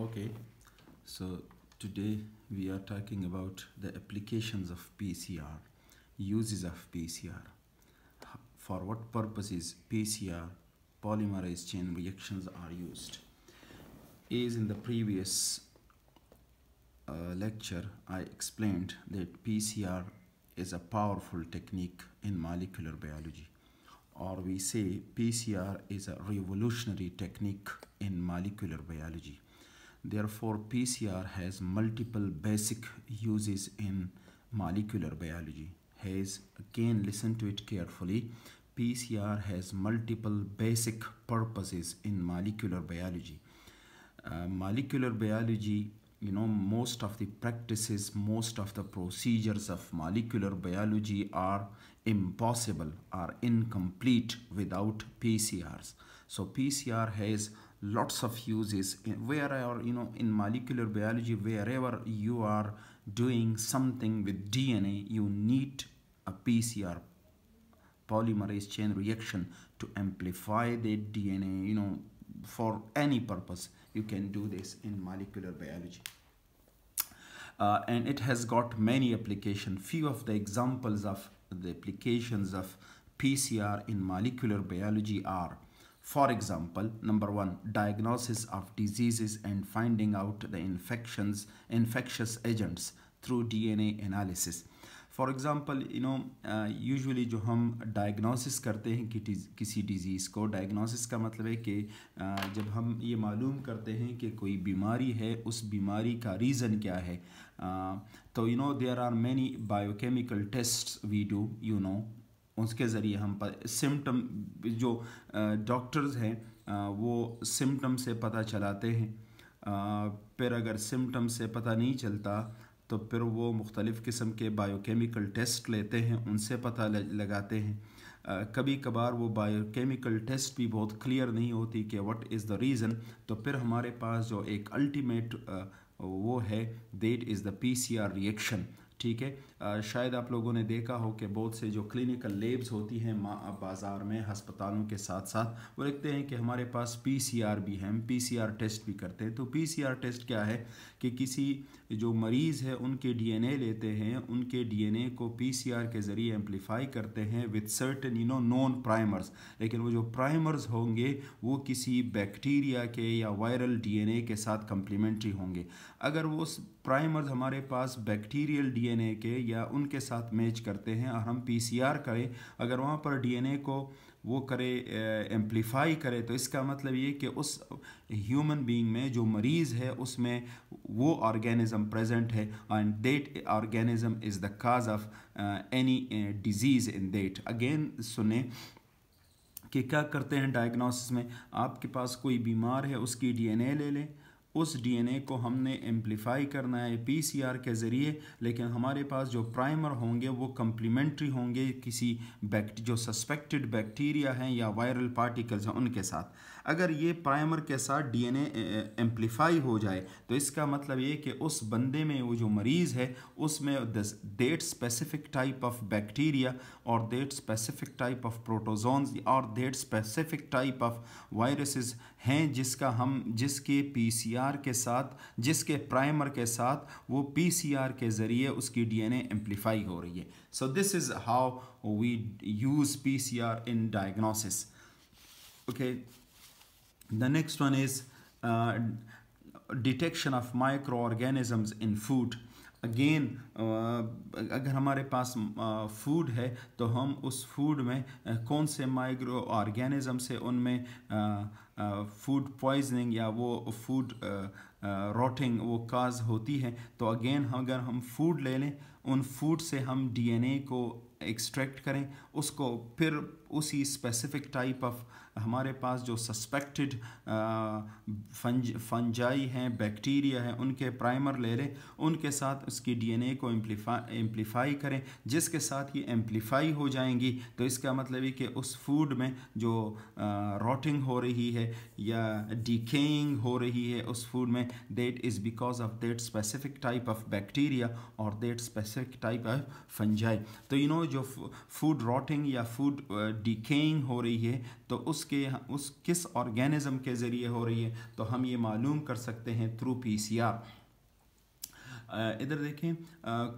Okay, so today we are talking about the applications of PCR, uses of PCR. For what purposes PCR, polymerase chain reactions are used. As in the previous uh, lecture, I explained that PCR is a powerful technique in molecular biology or we say PCR is a revolutionary technique in molecular biology Therefore, PCR has multiple basic uses in molecular biology. Has again listen to it carefully. PCR has multiple basic purposes in molecular biology. Uh, molecular biology, you know, most of the practices, most of the procedures of molecular biology are impossible, are incomplete without PCRs. So PCR has lots of uses wherever you know in molecular biology wherever you are doing something with DNA you need a PCR polymerase chain reaction to amplify the DNA you know for any purpose you can do this in molecular biology uh, and it has got many application few of the examples of the applications of PCR in molecular biology are For example, number one, diagnosis of diseases and finding out the infections, infectious agents through DNA analysis. For example you know usually जो हम diagnosis करते हैं कि किसी disease को diagnosis का मतलब है कि uh, जब हम ये मालूम करते हैं कि कोई बीमारी है उस बीमारी का रीज़न क्या है uh, तो you know there are many biochemical test we do you know उसके ज़रिए हम सिम्टम जो डॉक्टर्स हैं वो सिम्टम से पता चलाते हैं फिर अगर सिम्टम से पता नहीं चलता तो फिर वो मुख्तलिफ़ किस्म के बायोकेमिकल टेस्ट लेते हैं उनसे पता लगाते हैं कभी कभार वो बायोकेमिकल टेस्ट भी बहुत क्लियर नहीं होती कि व्हाट इज़ द रीज़न तो फिर हमारे पास जो एक अल्टीमेट वो है that is the PCR reaction ठीक है शायद आप लोगों ने देखा हो कि बहुत से जो क्लिनिकल लेब्स होती हैं बाज़ार में हस्पतालों के साथ साथ वो लिखते हैं कि हमारे पास पीसीआर भी है हम पीसीआर टेस्ट भी करते हैं तो पीसीआर टेस्ट क्या है कि किसी जो मरीज़ है उनके डीएनए लेते हैं उनके डीएनए को पीसीआर के ज़रिए एम्पलीफाई करते हैं with certain you know non primers लेकिन वो जो प्राइमर्स होंगे वो किसी बैक्टीरिया के या वायरल डी के साथ कम्प्लीमेंट्री होंगे अगर वो प्राइमर्स हमारे पास बैक्टीरियल डी डीएनए के या उनके साथ मैच करते हैं और हम पीसीआर करें अगर वहाँ पर डीएनए को वो करे एम्पलीफाई करे तो इसका मतलब ये कि उस ह्यूमन बीइंग में जो मरीज़ है उसमें वो ऑर्गेनिज्म प्रेजेंट है and that organism is the cause of any disease in that again सुने कि क्या करते हैं डायग्नोसिस में आपके पास कोई बीमार है उसकी डीएनए ले लें उस डीएनए को हमने एम्पलीफाई करना है पीसीआर के ज़रिए लेकिन हमारे पास जो प्राइमर होंगे वो कम्प्लीमेंट्री होंगे किसी बैक्ट जो सस्पेक्टेड बैक्टीरिया हैं या वायरल पार्टिकल्स हैं उनके साथ अगर ये प्राइमर के साथ डीएनए एम्पलीफाई हो जाए तो इसका मतलब ये कि उस बंदे में वो जो मरीज़ है उसमें that specific type of bacteria और that specific type of protozoans और that specific type of viruses हैं जिसका हम जिसके पीसीआर के साथ जिसके प्राइमर के साथ वो पीसीआर के ज़रिए उसकी डी एम्पलीफाई हो रही है so this is how we use P in diagnosis okay The next one is uh, detection of microorganisms in food again अगर हमारे पास फूड uh, है तो हम उस फूड में uh, कौन से माइक्रो ऑर्गेनिज़म से उनमें फूड uh, पॉइजनिंग या वो फूड रोटिंग वो काज होती है तो अगेन अगर हम फूड ले लें उन फूड से हम डीएनए को एक्सट्रैक्ट करें उसको फिर उसी स्पेसिफिक टाइप ऑफ हमारे पास जो सस्पेक्टेड फंज फंजाई हैं बैक्टीरिया हैं उनके प्राइमर ले लें उनके साथ उसकी डीएनए को एम्पलीफा एम्प्लीफाई करें जिसके साथ ये एम्पलीफाई हो जाएंगी तो इसका मतलब ये कि उस फूड में जो रोटिंग हो रही है या डिकेइंग हो रही है उस फूड में that is because of that specific type of bacteria और that specific type of fungi तो यू you नो know, जो फूड रोटिंग या फूड डिकेइंग हो रही है तो उस उसके उस किस ऑर्गेनिज्म के ज़रिए हो रही है तो हम ये मालूम कर सकते हैं थ्रू पी सी आर इधर देखें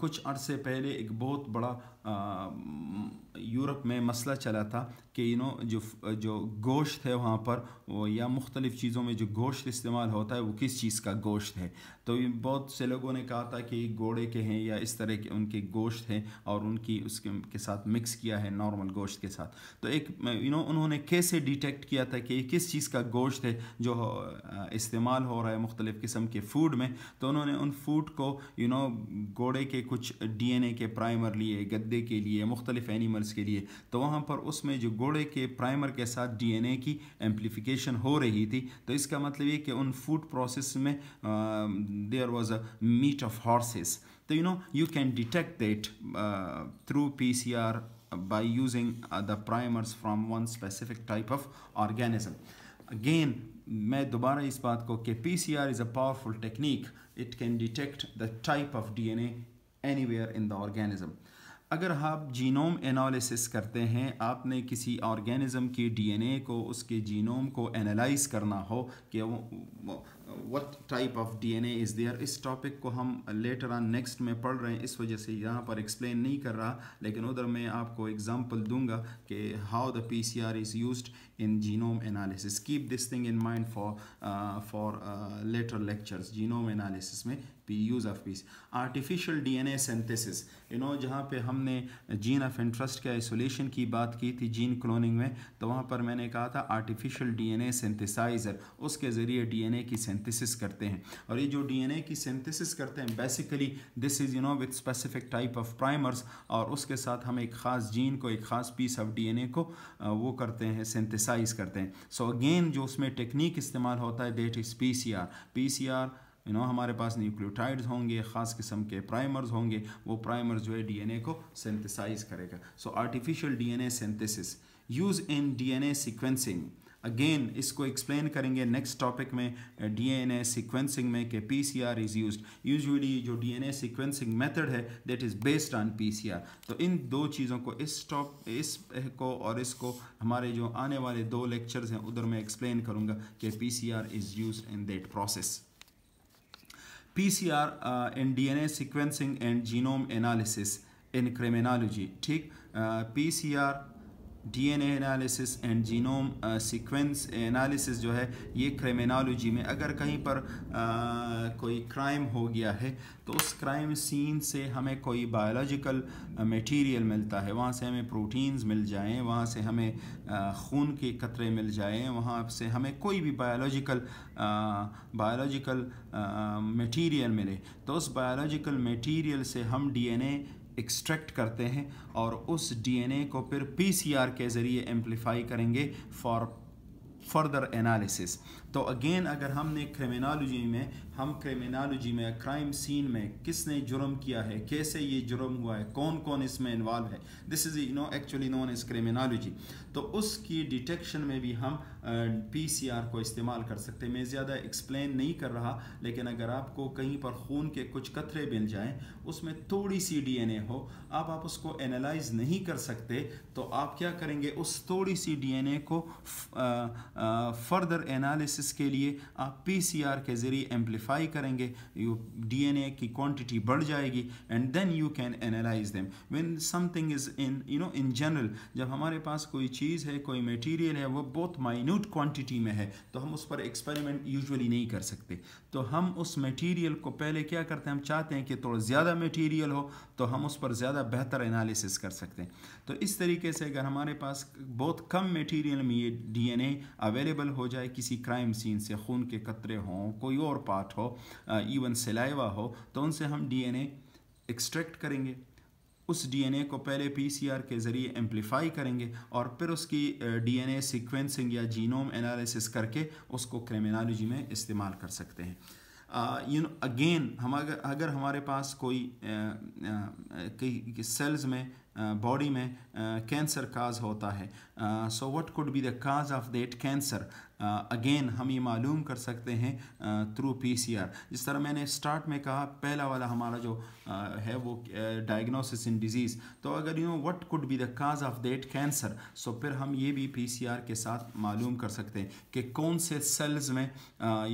कुछ अरसे पहले एक बहुत बड़ा यूरोप में मसला चला था कि यू नो जो जो गोश्त है वहाँ पर वो या मुख्तलिफ़ चीज़ों में जो गोश्त इस्तेमाल होता है वो किस चीज़ का गोश्त है तो बहुत से लोगों ने कहा था कि घोड़े के हैं या इस तरह के उनके गोश्त हैं और उनकी उसके के साथ मिक्स किया है नॉर्मल गोश्त के साथ तो एक यू नो उन्होंने कैसे डिटेक्ट किया था कि किस चीज़ का गोश्त है जो इस्तेमाल हो रहा है मुख्तलिफ़ किस्म के फ़ूड में तो उन्होंने उन फूड को यू नो घोड़े के कुछ डी एन ए के प्राइमर लिए गद्दे गद्दे के लिए मुख्तलिफ एनिमल्स के लिए तो वहाँ पर उसमें जो घोड़े के प्राइमर के साथ डीएनए की एम्पलीफिकेशन हो रही थी तो इसका मतलब ये कि उन फूड प्रोसेस में there was a meat of horses तो you know you can detect that through P C R by using the primers from one specific type of organism again मैं दोबारा इस बात को कि P C R is a powerful technique it can detect the type of D N A anywhere in the organism अगर आप हाँ genome analysis करते हैं आपने किसी ऑर्गेनिज्म के डीएनए को उसके जीनोम को एनालाइज करना हो कि what type of DNA is there इस टॉपिक को हम लेटर ऑन नेक्स्ट में पढ़ रहे हैं इस वजह से यहाँ पर एक्सप्लेन नहीं कर रहा लेकिन उधर मैं आपको एग्ज़ाम्पल दूंगा कि how the PCR is used in genome analysis keep this thing in mind for uh, for uh, later lectures genome analysis में P use of piece artificial DNA synthesis you know जहाँ पे हमने gene of interest के isolation की बात की थी gene cloning में तो वहाँ पर मैंने कहा था आर्टिफिशियल डीएनए सिंथेसाइज़र उसके ज़रिए डीएनए की सिंथेसिस करते हैं और ये जो डीएनए की सिंथेसिस करते हैं basically this is you know with specific type of primers और उसके साथ हम एक ख़ास जीन को एक ख़ास पीस ऑफ डी को uh, वो करते हैं सिंथेसाइज एक्सरसाइज करते हैं सो so अगेन जो उसमें टेक्निक इस्तेमाल होता है that is P C R P C R you know हमारे पास न्यूक्लियोटाइड्स होंगे ख़ास किस्म के प्राइमर्स होंगे वो प्राइमर्स जो है डी एन ए को सेंथिसाइज करेगा so artificial A synthesis use in D N A sequencing again इसको एक्सप्लेन करेंगे नेक्स्ट टॉपिक में डीएनए सीक्वेंसिंग में कि पीसीआर इज़ यूज्ड यूजुअली जो डीएनए सीक्वेंसिंग मेथड है that is based on PCR तो इन दो चीज़ों को इस टॉप इस को और इसको हमारे जो आने वाले दो लेक्चर्स हैं उधर मैं एक्सप्लेन करूँगा कि R is use in that process P C R in D N A sequencing and genome analysis in criminology ठीक P C R DNA analysis and genome sequence analysis जो है ये क्रिमिनोलॉजी में अगर कहीं पर आ, uh, कोई क्राइम हो गया है तो उस क्राइम सीन से हमें कोई बायोलॉजिकल मटेरियल uh, मिलता है वहाँ से हमें प्रोटीन्स मिल जाएं वहाँ से हमें uh, खून के कतरे मिल जाएं वहाँ से हमें कोई भी बायोलॉजिकल बायोलॉजिकल मटेरियल मिले तो उस बायोलॉजिकल मटेरियल से हम डीएनए एक्सट्रैक्ट करते हैं और उस डीएनए को फिर पीसीआर के ज़रिए एम्पलीफाई करेंगे फॉर फर्दर एनालिसिस तो अगेन अगर हमने क्रिमिनोलॉजी में हम क्रिमिनोलॉजी में क्राइम सीन में किसने जुर्म किया है कैसे ये जुर्म हुआ है कौन कौन इसमें इन्वॉल्व है this is you know actually non is criminology तो उसकी डिटेक्शन में भी हम पी सी आर को इस्तेमाल कर सकते हैं मैं ज़्यादा एक्सप्लेन नहीं कर रहा लेकिन अगर आपको कहीं पर खून के कुछ कतरे मिल जाएँ उसमें थोड़ी सी डी एन ए हो आप आप उसको एनालाइज नहीं कर सकते तो आप क्या करेंगे उस थोड़ी सी डी एन ए को फर्दर एनालिस एनालिसिस के लिए आप पीसीआर के ज़रिए एम्पलीफाई करेंगे यू डीएनए की क्वांटिटी बढ़ जाएगी and then you can analyse them when something is in you know in general जब हमारे पास कोई चीज़ है कोई मटेरियल है वो बहुत माइन्यूट क्वांटिटी में है तो हम उस पर एक्सपेरिमेंट यूजली नहीं कर सकते तो हम उस मटीरियल को पहले क्या करते हैं हम चाहते हैं कि थोड़ा ज़्यादा मटीरियल हो तो हम उस पर ज़्यादा बेहतर एनालिसिस कर सकते हैं तो इस तरीके से अगर हमारे पास बहुत कम मटेरियल में ये डीएनए अवेलेबल हो जाए किसी क्राइम क्राइम सीन से खून के कतरे हों कोई और पार्ट हो इवन सिलाइवा हो तो उनसे हम डीएनए एक्सट्रैक्ट करेंगे उस डीएनए को पहले पीसीआर के ज़रिए एम्पलीफाई करेंगे और फिर उसकी डीएनए सीक्वेंसिंग या जीनोम एनालिसिस करके उसको क्रिमिनोलॉजी में इस्तेमाल कर सकते हैं यू नो अगेन हम अगर अगर हमारे पास कोई कई सेल्स में बॉडी में कैंसर काज होता है so what could be the cause of that cancer again हम ये मालूम कर सकते हैं थ्रू पीसीआर जिस तरह मैंने स्टार्ट में कहा पहला वाला हमारा जो आ, है वो डायग्नोसिस इन डिजीज़ तो अगर you know what could be the cause of that cancer so फिर हम ये भी पीसीआर के साथ मालूम कर सकते हैं कि कौन से सेल्स में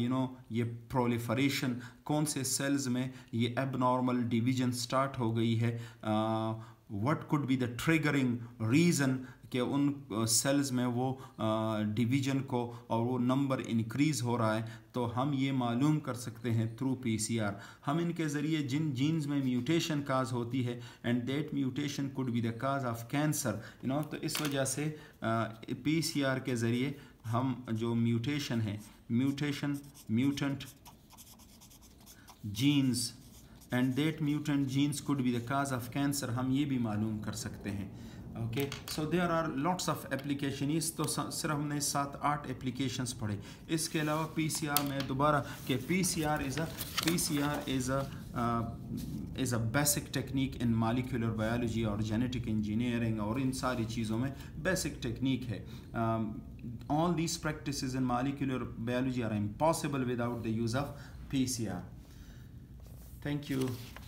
यू नो ये प्रोलिफरेशन कौन से सेल्स में ये एबनॉर्मल डिविजन स्टार्ट हो गई है आ, what could be the triggering reason कि उन सेल्स में वो डिवीजन को और वो नंबर इंक्रीज़ हो रहा है तो हम ये मालूम कर सकते हैं थ्रू पीसीआर हम इनके ज़रिए जिन जीन्स में म्यूटेशन काज होती है and that mutation could be the cause of cancer you know तो इस वजह से पीसीआर के ज़रिए हम जो म्यूटेशन है mutation mutant genes and that mutant genes could be the cause of cancer हम ये भी मालूम कर सकते हैं okay so there are lots of application इस तो सिर्फ हमने सात आठ एप्लीकेशंस पढ़े इसके अलावा पीसीआर में दोबारा C PCR is a PCR is a is a basic technique in molecular biology और जेनेटिक इंजीनियरिंग और इन सारी चीज़ों में बेसिक टेक्निक है all these practice in molecular biology are impossible without the use of P C R thank you